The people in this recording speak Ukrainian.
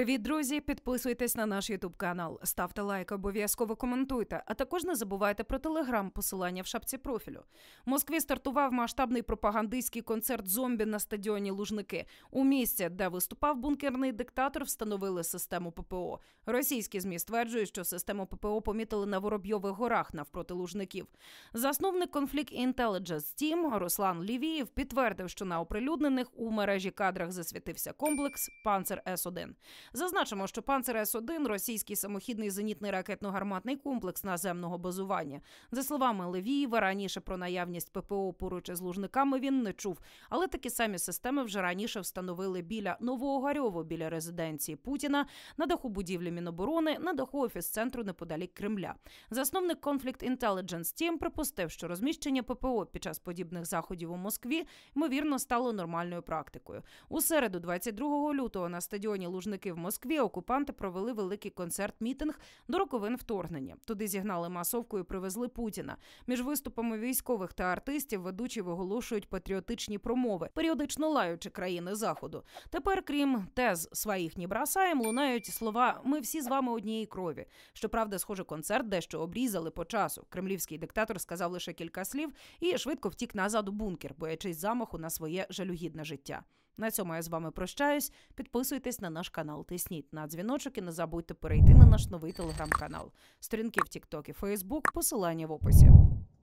Привіт, друзі! Підписуйтесь на наш Ютуб канал, ставте лайк, обов'язково коментуйте. А також не забувайте про телеграм, посилання в шапці профілю. В Москві стартував масштабний пропагандистський концерт зомбі на стадіоні Лужники. У місці, де виступав бункерний диктатор, встановили систему ППО. Російські змі стверджують, що систему ППО помітили на Воробйових горах навпроти лужників. Засновник конфлікт Intelligence Team Руслан Лівіїв підтвердив, що на оприлюднених у мережі кадрах засвітився комплекс Панцер С 1 Зазначимо, що панцер С-1 – російський самохідний зенітний ракетно-гарматний комплекс наземного базування. За словами Левієва, раніше про наявність ППО поруч із лужниками він не чув, але такі самі системи вже раніше встановили біля нового Гарьову, біля резиденції Путіна, на даху будівлі Міноборони, на даху офіс-центру неподалік Кремля. Засновник Conflict Intelligence Team припустив, що розміщення ППО під час подібних заходів у Москві ймовірно стало нормальною практикою. У середу, 22 лютого, на стадіоні Лужники в Москві окупанти провели великий концерт-мітинг до роковин вторгнення. Туди зігнали масовку і привезли Путіна. Між виступами військових та артистів ведучі виголошують патріотичні промови, періодично лаючи країни заходу. Тепер, крім тез своїх не бросаєм, лунають слова Ми всі з вами однієї крові. Щоправда, схоже, концерт дещо обрізали по часу. Кремлівський диктатор сказав лише кілька слів і швидко втік назад у бункер, боячись замаху на своє жалюгідне життя. На цьому я з вами прощаюсь. Підписуйтесь на наш канал, тисніть на дзвіночок і не забудьте перейти на наш новий телеграм-канал. Сторінки в TikTok і Facebook, посилання в описі.